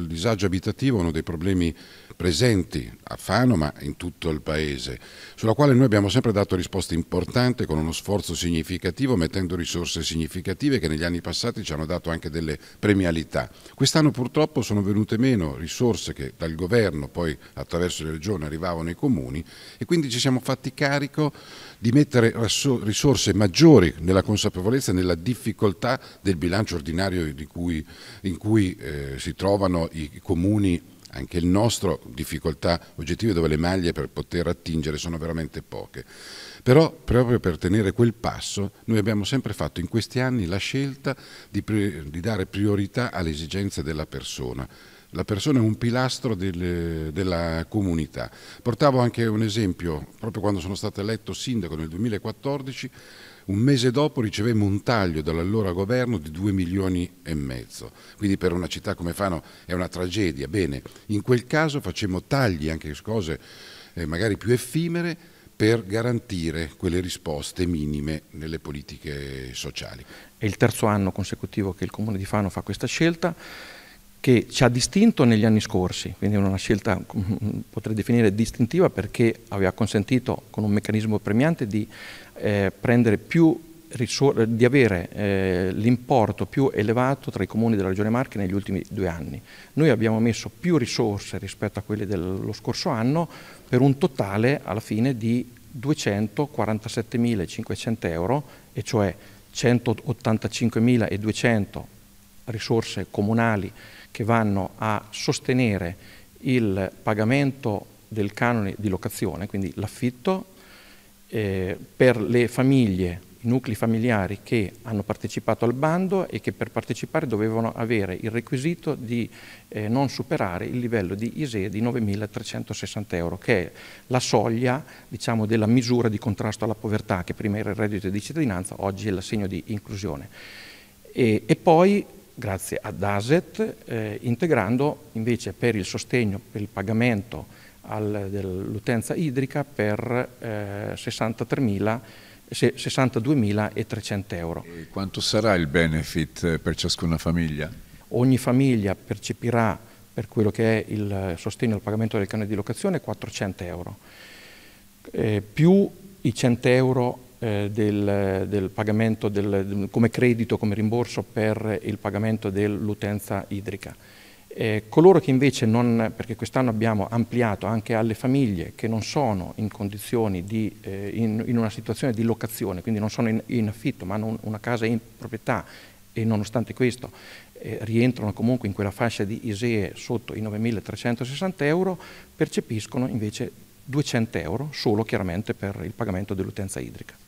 il disagio abitativo è uno dei problemi presenti a Fano ma in tutto il paese, sulla quale noi abbiamo sempre dato risposte importanti con uno sforzo significativo, mettendo risorse significative che negli anni passati ci hanno dato anche delle premialità. Quest'anno purtroppo sono venute meno risorse che dal governo poi attraverso le regioni arrivavano ai comuni e quindi ci siamo fatti carico di mettere risorse maggiori nella consapevolezza e nella difficoltà del bilancio ordinario in cui, in cui eh, si trovano i comuni, anche il nostro, difficoltà oggettive dove le maglie per poter attingere sono veramente poche. Però proprio per tenere quel passo noi abbiamo sempre fatto in questi anni la scelta di, di dare priorità alle esigenze della persona la persona è un pilastro del, della comunità. Portavo anche un esempio, proprio quando sono stato eletto sindaco nel 2014, un mese dopo ricevemmo un taglio dall'allora governo di 2 milioni e mezzo, quindi per una città come Fano è una tragedia. Bene, in quel caso facemmo tagli anche cose eh, magari più effimere per garantire quelle risposte minime nelle politiche sociali. È il terzo anno consecutivo che il Comune di Fano fa questa scelta che ci ha distinto negli anni scorsi, quindi è una scelta mm, potrei definire distintiva perché aveva consentito con un meccanismo premiante di eh, prendere più di avere eh, l'importo più elevato tra i comuni della Regione Marche negli ultimi due anni. Noi abbiamo messo più risorse rispetto a quelle dello scorso anno per un totale alla fine di 247.500 euro, e cioè 185.200 risorse comunali che vanno a sostenere il pagamento del canone di locazione, quindi l'affitto, eh, per le famiglie, i nuclei familiari che hanno partecipato al bando e che per partecipare dovevano avere il requisito di eh, non superare il livello di ISE di 9.360 euro, che è la soglia diciamo, della misura di contrasto alla povertà, che prima era il reddito di cittadinanza, oggi è l'assegno di inclusione. E, e poi grazie ad ASET, eh, integrando invece per il sostegno, per il pagamento dell'utenza idrica per eh, 63.000 62.300 euro. E quanto sarà il benefit per ciascuna famiglia? Ogni famiglia percepirà per quello che è il sostegno al pagamento del canone di locazione 400 euro, eh, più i 100 euro eh, del, del, pagamento del, come credito, come rimborso per il pagamento dell'utenza idrica. Eh, coloro che invece non, perché quest'anno abbiamo ampliato anche alle famiglie che non sono in condizioni di, eh, in, in, una situazione di locazione, quindi non sono in, in affitto ma hanno un, una casa in proprietà e nonostante questo eh, rientrano comunque in quella fascia di ISEE sotto i 9.360 euro, percepiscono invece 200 euro solo chiaramente per il pagamento dell'utenza idrica.